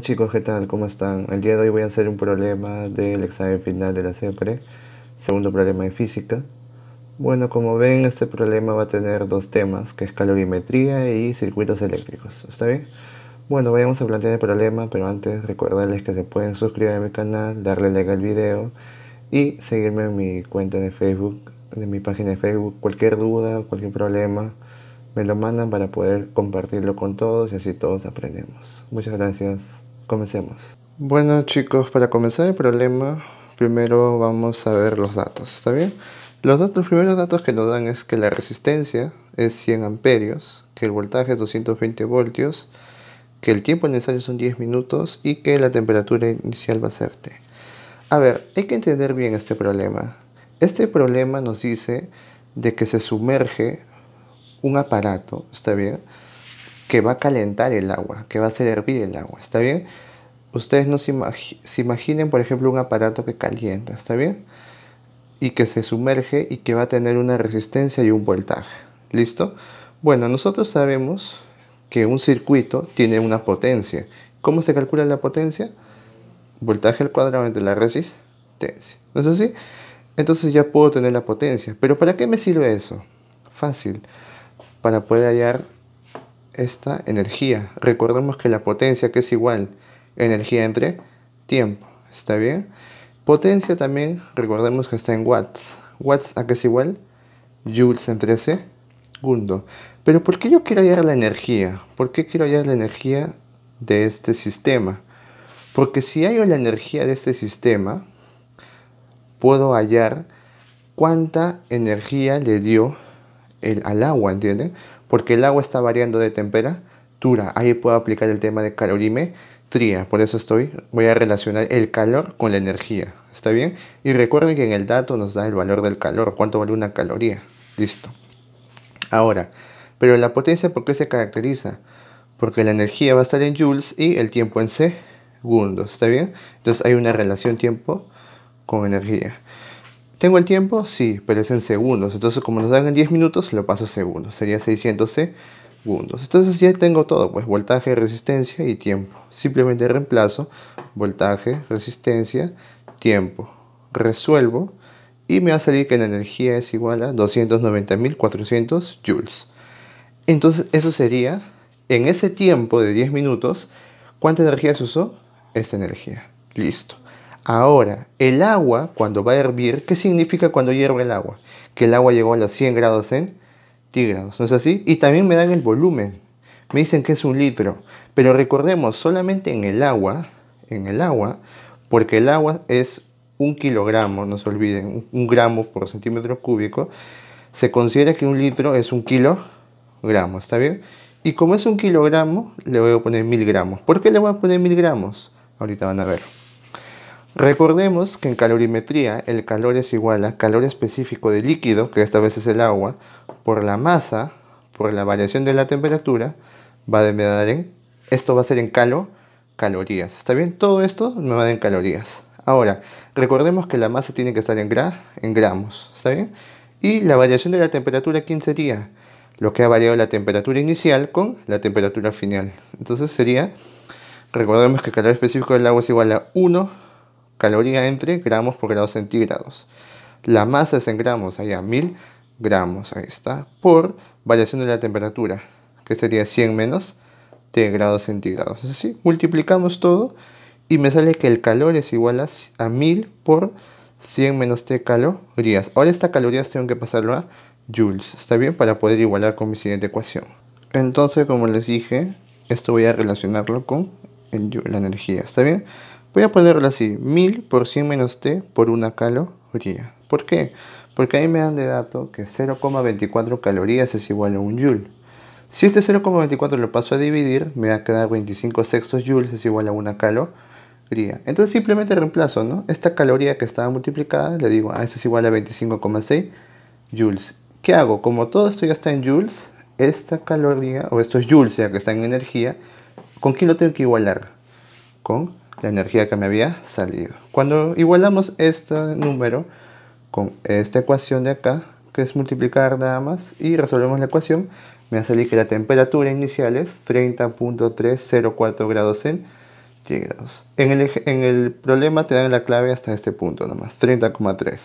chicos, ¿qué tal? ¿Cómo están? El día de hoy voy a hacer un problema del examen final de la CEPRE, segundo problema de física. Bueno, como ven, este problema va a tener dos temas, que es calorimetría y circuitos eléctricos, ¿está bien? Bueno, vayamos a plantear el problema, pero antes recordarles que se pueden suscribir a mi canal, darle like al video y seguirme en mi cuenta de Facebook, en mi página de Facebook. Cualquier duda, cualquier problema, me lo mandan para poder compartirlo con todos y así todos aprendemos. Muchas gracias. Comencemos. Bueno chicos, para comenzar el problema, primero vamos a ver los datos, ¿está bien? Los, datos, primeros datos que nos dan es que la resistencia es 100 amperios, que el voltaje es 220 voltios, que el tiempo necesario son 10 minutos y que la temperatura inicial va a ser T. A ver, hay que entender bien este problema. Este problema nos dice de que se sumerge un aparato, ¿está bien? que va a calentar el agua, que va a hacer hervir el agua, ¿está bien? Ustedes no se, imaginen, por ejemplo, un aparato que calienta, ¿está bien? Y que se sumerge y que va a tener una resistencia y un voltaje, ¿listo? Bueno, nosotros sabemos que un circuito tiene una potencia. ¿Cómo se calcula la potencia? Voltaje al cuadrado entre la resistencia. ¿No es así? Entonces ya puedo tener la potencia. ¿Pero para qué me sirve eso? Fácil. Para poder hallar esta energía. Recordemos que la potencia que es igual energía entre tiempo, ¿está bien? Potencia también, recordemos que está en watts. Watts a que es igual joules entre segundo. Pero ¿por qué yo quiero hallar la energía? ¿Por qué quiero hallar la energía de este sistema? Porque si hallo la energía de este sistema, puedo hallar cuánta energía le dio el, al agua, ¿entienden? porque el agua está variando de temperatura. Ahí puedo aplicar el tema de calorimetría. Por eso estoy, voy a relacionar el calor con la energía. ¿Está bien? Y recuerden que en el dato nos da el valor del calor, cuánto vale una caloría. Listo. Ahora, pero la potencia, ¿por qué se caracteriza? Porque la energía va a estar en joules y el tiempo en segundos. ¿Está bien? Entonces hay una relación tiempo con energía. ¿Tengo el tiempo? Sí, pero es en segundos. Entonces, como nos dan en 10 minutos, lo paso a segundos. Sería 600 segundos. Entonces ya tengo todo, pues voltaje, resistencia y tiempo. Simplemente reemplazo voltaje, resistencia, tiempo. Resuelvo y me va a salir que la energía es igual a 290.400 joules. Entonces eso sería, en ese tiempo de 10 minutos, ¿cuánta energía se usó? Esta energía. Listo. Ahora, el agua, cuando va a hervir, ¿qué significa cuando hierve el agua? Que el agua llegó a los 100 grados centígrados, ¿no es así? Y también me dan el volumen. Me dicen que es un litro. Pero recordemos, solamente en el agua, en el agua, porque el agua es un kilogramo, no se olviden, un gramo por centímetro cúbico, se considera que un litro es un kilogramo, ¿está bien? Y como es un kilogramo, le voy a poner mil gramos. ¿Por qué le voy a poner mil gramos? Ahorita van a ver. Recordemos que en calorimetría el calor es igual a calor específico del líquido, que esta vez es el agua, por la masa, por la variación de la temperatura, va a en, esto va a ser en calorías. ¿Está bien? Todo esto me va a dar en calorías. Ahora, recordemos que la masa tiene que estar en, en gramos, ¿está bien? Y la variación de la temperatura, ¿quién sería? Lo que ha variado la temperatura inicial con la temperatura final. Entonces sería, recordemos que el calor específico del agua es igual a 1 Caloría entre gramos por grados centígrados. La masa es en gramos, allá 1000 gramos, ahí está, por variación de la temperatura, que sería 100 menos T grados centígrados. Es multiplicamos todo y me sale que el calor es igual a, 1000 por 100 menos T calorías. Ahora estas calorías tengo que pasarlo a joules, ¿está bien? Para poder igualar con mi siguiente ecuación. Entonces, como les dije, esto voy a relacionarlo con la energía, ¿está bien? Voy a ponerlo así, 1000 por 100 menos t por una caloría. ¿Por qué? Porque ahí me dan de dato que 0,24 calorías es igual a 1 joule. Si este 0,24 lo paso a dividir, me va a quedar 25 sextos joules es igual a una caloría. Entonces simplemente reemplazo, ¿no? Esta caloría que estaba multiplicada, le digo, ah, eso es igual a 25,6 joules. ¿Qué hago? Como todo esto ya está en joules, esta caloría, o estos joules ya que está en energía, ¿con quién lo tengo que igualar? Con la energía que me había salido. Cuando igualamos este número con esta ecuación de acá, que es multiplicar nada más, y resolvemos la ecuación, me va a salir que la temperatura inicial es 30.304 grados centígrados. En el, en el problema te dan la clave hasta este punto nomás, 30,3.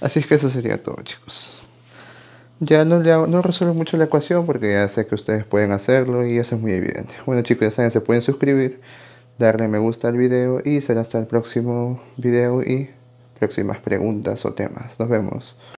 Así es que eso sería todo chicos. Ya no, le no resuelvo mucho la ecuación porque ya sé que ustedes pueden hacerlo y eso es muy evidente. Bueno chicos, ya saben, se pueden suscribir darle me gusta al video y será hasta el próximo video y próximas preguntas o temas. Nos vemos.